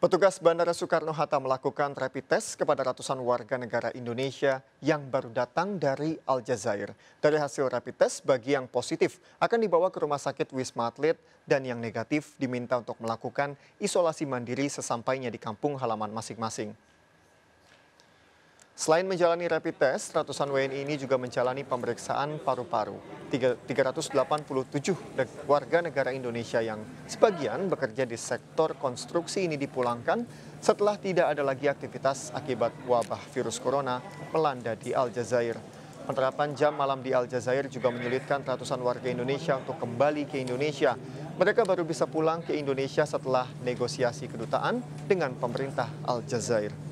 Petugas Bandara Soekarno-Hatta melakukan rapid test kepada ratusan warga negara Indonesia yang baru datang dari Aljazair. Dari hasil rapid test, bagi yang positif akan dibawa ke rumah sakit Wisma Atlet dan yang negatif diminta untuk melakukan isolasi mandiri sesampainya di kampung halaman masing-masing. Selain menjalani rapid test, ratusan WNI ini juga menjalani pemeriksaan paru-paru. 387 warga negara Indonesia yang sebagian bekerja di sektor konstruksi ini dipulangkan setelah tidak ada lagi aktivitas akibat wabah virus corona melanda di Aljazair. Penerapan jam malam di Aljazair juga menyulitkan ratusan warga Indonesia untuk kembali ke Indonesia. Mereka baru bisa pulang ke Indonesia setelah negosiasi kedutaan dengan pemerintah Aljazair.